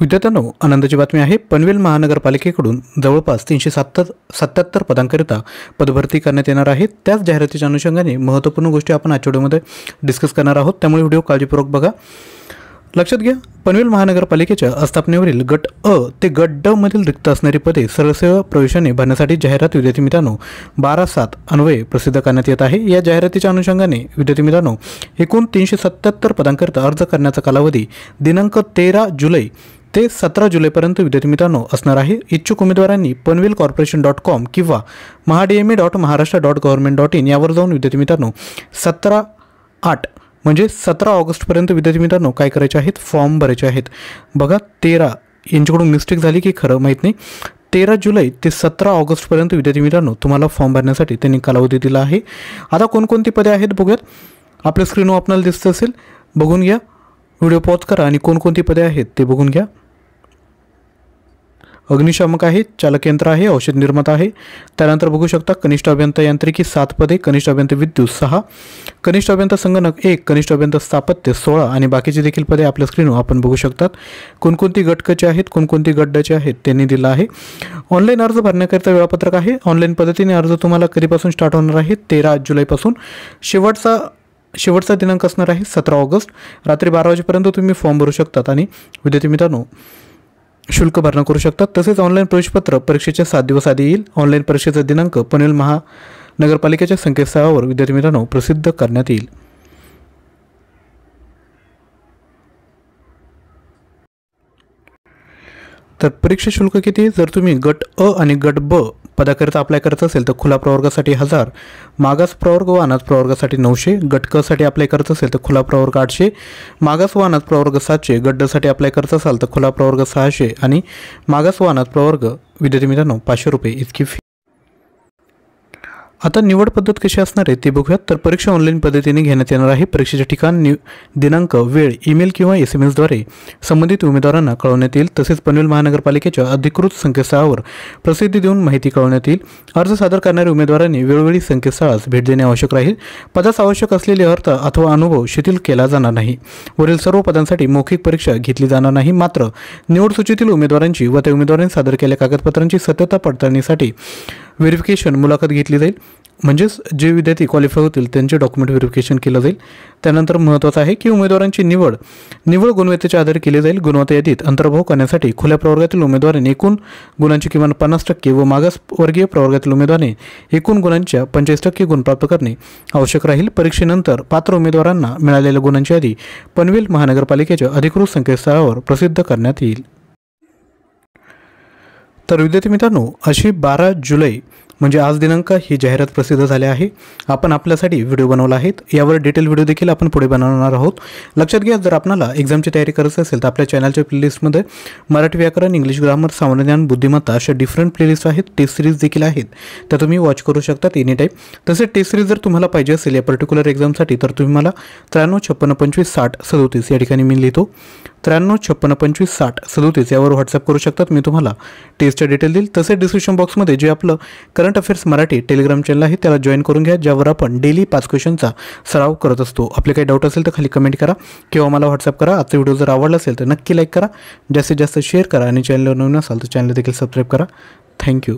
विद्यार्थ्यांनो आनंदाची बातमी आहे पनवेल महानगरपालिकेकडून जवळपास तीनशे सत्तर सत्याहत्तर पदांकरिता पदभरती करण्यात येणार आहे त्याच जाहिरातीच्या अनुषंगाने महत्त्वपूर्ण गोष्टी आपण आजच्या व्हिडिओमध्ये डिस्कस करणार आहोत त्यामुळे व्हिडिओ काळजीपूर्वक बघा लक्षात घ्या पनवेल महानगरपालिकेच्या आस्थापनेवरील गट अ ते गट ड मधील रिक्त असणारी पदे सरसेवा प्रवेशाने भरण्यासाठी जाहिरात विद्यार्थी मित्रांनो बारा सात अन्वये प्रसिद्ध करण्यात येत आहे या जाहिरातीच्या अनुषंगाने विद्यार्थी मित्रांनो एकूण तीनशे सत्याहत्तर पदांकरिता अर्ज करण्याचा कालावधी दिनांक तेरा जुलै ते सतरा जुलैपर्यंत विद्यार्थी मित्रांनो असणार आहे इच्छुक उमेदवारांनी पनवेल कॉर्पोरेशन डॉट कॉम किंवा MahaDMA dot Maharashtra dot government dot in यावर जाऊन विद्यार्थी मित्रांनो सतरा आठ म्हणजे सतरा ऑगस्टपर्यंत विद्यार्थी मित्रांनो काय करायचे आहेत फॉर्म भरायचे आहेत बघा तेरा यांच्याकडून मिस्टेक झाली की खरं माहीत नाही तेरा जुलै ते सतरा ऑगस्टपर्यंत विद्यार्थी मित्रांनो तुम्हाला फॉर्म भरण्यासाठी त्यांनी कालावधी दिला आहे आता कोणकोणती पदे आहेत बघूयात आपल्या स्क्रीनवर आपल्याला दिसत असेल बघून घ्या व्हिडिओ पॉज करा आणि कोणकोणती पदे आहेत ते बघून घ्या अग्निशामक आहे चालक यंत्र आहे औषध निर्माता आहे त्यानंतर बघू शकता कनिष्ठ अभियंता यांत्रिकी सात पदे कनिष्ठ अभियंता विद्युत सहा कनिष्ठ अभियंता संगणक एक कनिष्ठ अभियंता स्थापत्य सोळा आणि बाकीचे देखील पदे आपल्या स्क्रीनवर आपण बघू शकतात कोणकोणती गटकचे आहेत कोणकोणती गड्डाचे आहेत त्यांनी दिलं आहे ऑनलाईन अर्ज भरण्याकरिता वेळापत्रक आहे ऑनलाईन पद्धतीने अर्ज तुम्हाला कधीपासून स्टार्ट होणार आहे तेरा जुलैपासून शेवटचा शेवटचा दिनांक असणार आहे सतरा ऑगस्ट रात्री बारा वाजेपर्यंत तुम्ही फॉर्म भरू शकतात आणि विद्यार्थी मित्रांनो शुल्क भरणा करू शकतात तसेच ऑनलाईन प्रवेशपत्र परीक्षेच्या सात दिवस आधी येईल ऑनलाईन परीक्षेचा दिनांक पनवेल महानगरपालिकेच्या संकेतस्थळावर विद्यार्थी मित्रांनो प्रसिद्ध करण्यात येईल तर परीक्षा शुल्क किती जर तुम्ही गट अ आणि गट ब पदाकरिता अप्लाय करत असेल तर खुला प्रवर्गासाठी हजार मागास प्रवर्ग व अनाथ प्रवर्गासाठी नऊशे गटकसाठी अप्लाय करत असेल तर खुला प्रवर्ग आठशे मागास व अनाथ प्रवर्ग सातशे गड्डसाठी अप्लाय करत असाल तर खुला प्रवर्ग सहाशे आणि मागास व अनाथ प्रवर्ग विद्यार्थी मित्रांनो पाचशे रुपये इतकी फी आता निवड पद्धत कशी असणार आहे ते बघूयात तर परीक्षा ऑनलाईन पद्धतीने घेण्यात येणार आहे परीक्षेचे ठिकाण नि दिनांक वेळ ईमेल किंवा एस एम एसद्वारे संबंधित उमेदवारांना कळवण्यात येईल तसेच पनवेल महानगरपालिकेच्या अधिकृत संकेतस्थळावर प्रसिद्धी देऊन माहिती कळवण्यात येईल अर्ज सादर करणाऱ्या उमेदवारांनी वेळोवेळी संकेतस्थळास भेट देणे आवश्यक राहील पदास आवश्यक असलेले अर्थ अथवा अनुभव शिथिल केला जाणार नाही वरील सर्व पदांसाठी मौखिक परीक्षा घेतली जाणार नाही मात्र निवड सूचीतील उमेदवारांची व त्या उमेदवारांनी सादर केलेल्या कागदपत्रांची सत्यता पडताळणीसाठी व्हेरिफिकेशन मुलाखत घेतली जाईल म्हणजेच जे विद्यार्थी क्वालिफाय होतील त्यांचे डॉक्युमेंट व्हेरिफिकेशन केलं जाईल त्यानंतर महत्त्वाचं आहे की उमेदवारांची निवड निवड गुणवत्तेच्या आधारे केली जाईल गुणवत्ता यादीत अंतर्भाव करण्यासाठी खुल्या प्रवर्गातील उमेदवारांनी एकूण गुणांची किमान पन्नास टक्के व मागासवर्गीय प्रवर्गातील उमेदवाराने एकूण गुणांच्या पंचवीस टक्के गुण प्राप्त करणे आवश्यक राहील परीक्षेनंतर पात्र उमेदवारांना मिळालेल्या गुणांची यादी पनवेल महानगरपालिकेच्या अधिकृत संकेतस्थळावर प्रसिद्ध करण्यात येईल तर विद्यार्थी मित्रांनो अशी बारा जुलै म्हणजे आज दिनांक ही जाहिरात प्रसिद्ध झाली आहे आपण आपल्यासाठी व्हिडिओ बनवला आहेत यावर डिटेल व्हिडिओ देखील आपण पुढे बनवणार आहोत लक्षात घ्या जर आपल्याला एक्झामची तयारी करायची असेल तर आपल्या चॅनलच्या प्लेलिस्टमध्ये मराठी व्याकरण इंग्लिश ग्रामर सामान्य ज्ञान बुद्धिमत्ता अशा डिफरंट प्लेलिस्ट आहेत टेस्ट सिरीज देखील आहेत त्या तुम्ही वॉच करू शकता एनी टाईम तसेच टेस्ट सिरीज जर तुम्हाला पाहिजे असेल या पर्टिक्युलर एक्झामसाठी तर तुम्ही मला त्र्याण्णव छप्पन्न पंचवीस साठ सदोतीस या ठिकाणी मी लिहितो त्र्याण्णव छप्पन्न पंचवीस साठ सदोतीस यावर व्हॉट्सअप करू शकतात मी तुम्हाला टेस्टचे डिटेल देईल तसेच डिस्क्रिप्शन बॉक्समध्ये जे आपलं current affairs Marathi telegram channel आहे त्याला जॉईन करून घ्या ज्यावर आपण डेली पाच क्वेश्चनचा सराव करत असतो आपले काही डाऊट असेल तर खाली कमेंट करा किंवा मला व्हॉट्सअप करा आजचा व्हिडिओ जर आवडला असेल तर नक्की लाईक करा जास्तीत जास्त शेअर करा आणि चॅनलवर नवीन असाल तर चॅनल देखील सबस्क्राईब करा थँक्यू